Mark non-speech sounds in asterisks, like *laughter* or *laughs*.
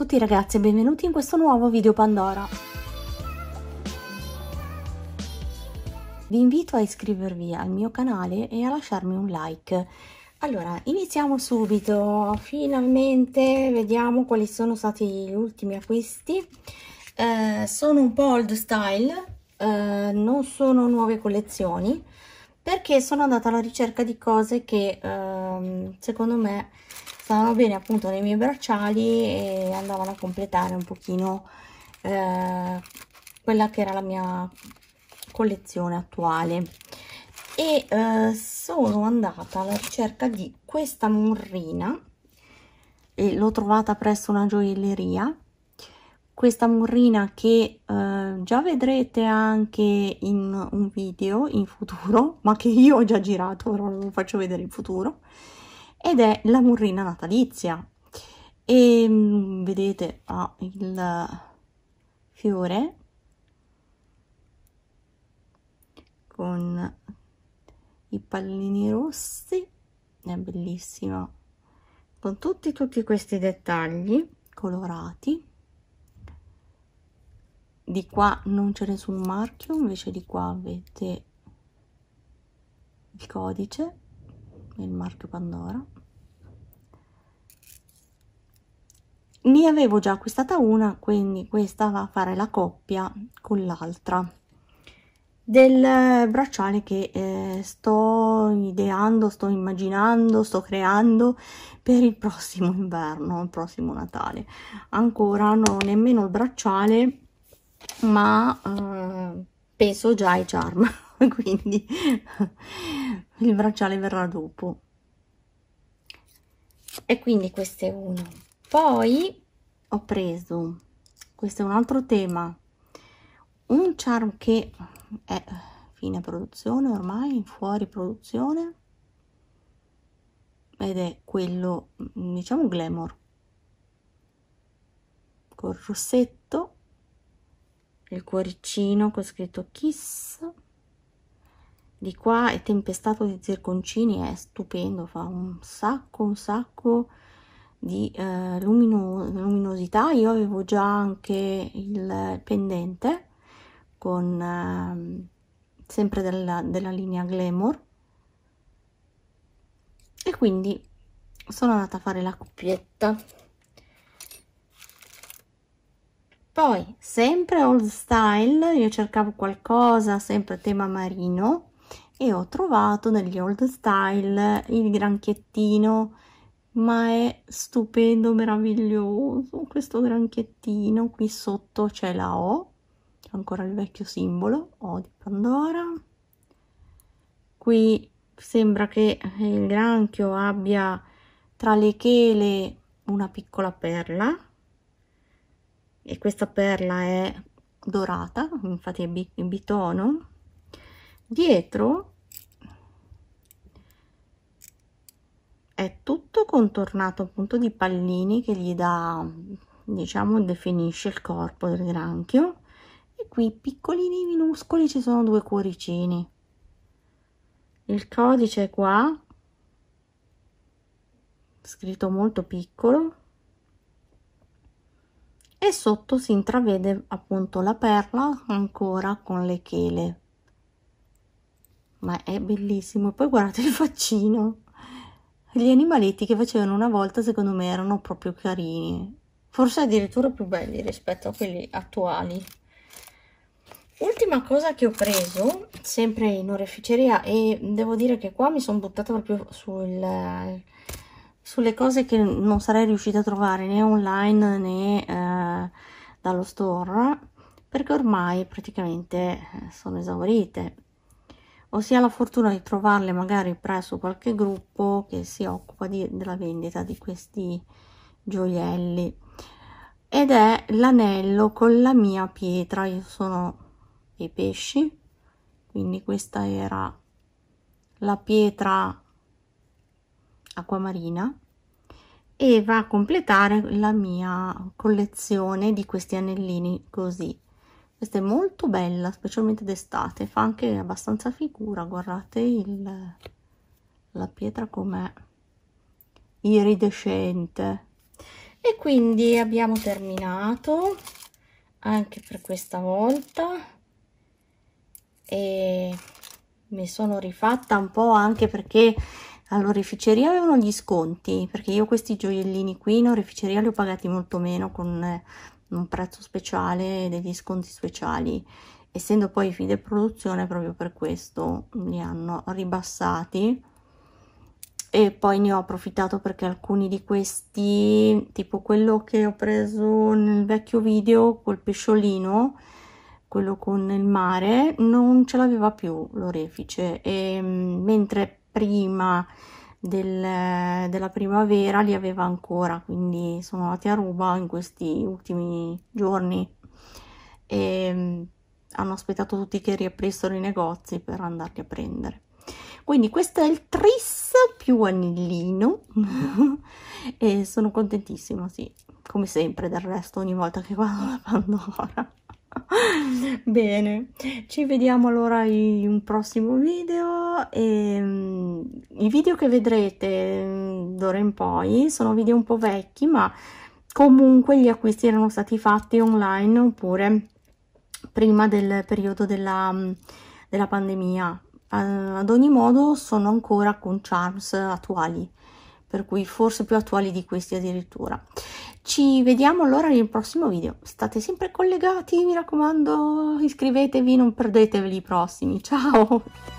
tutti ragazzi e benvenuti in questo nuovo video Pandora. Vi invito a iscrivervi al mio canale e a lasciarmi un like. Allora, iniziamo subito. Finalmente vediamo quali sono stati gli ultimi acquisti. Eh, sono un po' old style, eh, non sono nuove collezioni, perché sono andata alla ricerca di cose che ehm, secondo me stavano bene appunto nei miei bracciali e andavano a completare un pochino eh, quella che era la mia collezione attuale e eh, sono andata alla ricerca di questa murrina e l'ho trovata presso una gioielleria questa murrina che eh, già vedrete anche in un video in futuro ma che io ho già girato però non lo faccio vedere in futuro ed è la murrina natalizia e ehm, vedete ha ah, il fiore con i pallini rossi è bellissima con tutti tutti questi dettagli colorati di qua non c'è nessun marchio invece di qua avete il codice il marchio pandora ne avevo già acquistata una quindi questa va a fare la coppia con l'altra del eh, bracciale che eh, sto ideando sto immaginando sto creando per il prossimo inverno il prossimo natale ancora non ho nemmeno il bracciale ma eh, penso già ai charm *laughs* quindi il bracciale verrà dopo e quindi questo è uno poi ho preso questo è un altro tema un charm che è fine produzione ormai fuori produzione ed è quello diciamo glamour col rossetto il cuoricino con scritto kiss di qua è tempestato di zirconcini è stupendo fa un sacco un sacco di eh, lumino luminosità io avevo già anche il pendente con eh, sempre della, della linea glamour e quindi sono andata a fare la coppietta poi sempre old style io cercavo qualcosa sempre tema marino e ho trovato negli old style il granchiettino ma è stupendo, meraviglioso. Questo granchiettino qui sotto c'è la O, c'è ancora il vecchio simbolo O di Pandora. Qui sembra che il granchio abbia tra le chele una piccola perla e questa perla è dorata, infatti è bitono. Dietro è tutto contornato appunto di pallini che gli dà diciamo definisce il corpo del granchio e qui piccolini minuscoli ci sono due cuoricini il codice è qua scritto molto piccolo e sotto si intravede appunto la perla ancora con le chele ma è bellissimo poi guardate il faccino gli animaletti che facevano una volta secondo me erano proprio carini, forse addirittura più belli rispetto a quelli attuali. Ultima cosa che ho preso, sempre in oreficeria, e devo dire che qua mi sono buttata proprio sul, sulle cose che non sarei riuscita a trovare né online né eh, dallo store, perché ormai praticamente eh, sono esaurite o si ha la fortuna di trovarle magari presso qualche gruppo che si occupa di, della vendita di questi gioielli ed è l'anello con la mia pietra io sono i pesci quindi questa era la pietra acquamarina e va a completare la mia collezione di questi anellini così questa è molto bella specialmente d'estate fa anche abbastanza figura guardate il, la pietra com'è iridescente e quindi abbiamo terminato anche per questa volta e mi sono rifatta un po' anche perché all'oreficeria avevano gli sconti perché io questi gioiellini qui in oreficeria li ho pagati molto meno con un prezzo speciale, degli sconti speciali. Essendo poi produzione, proprio per questo li hanno ribassati. E poi ne ho approfittato perché alcuni di questi, tipo quello che ho preso nel vecchio video col pesciolino, quello con il mare, non ce l'aveva più l'orefice. E mm, mentre prima del, della primavera li aveva ancora, quindi sono andati a Ruba in questi ultimi giorni e ehm, hanno aspettato tutti che riaprissero i negozi per andarli a prendere. Quindi questo è il tris più anillino *laughs* e sono contentissima, sì, come sempre del resto ogni volta che vado alla *laughs* Pandora. *laughs* Bene, ci vediamo allora in un prossimo video video ehm, i video che vedrete mm, d'ora in poi sono video un po' vecchi ma comunque gli acquisti erano stati fatti online oppure prima del periodo della, mm, della pandemia ad ogni modo sono ancora con charms attuali per cui forse più attuali di questi addirittura ci vediamo allora nel prossimo video state sempre collegati mi raccomando iscrivetevi non perdetevi i prossimi ciao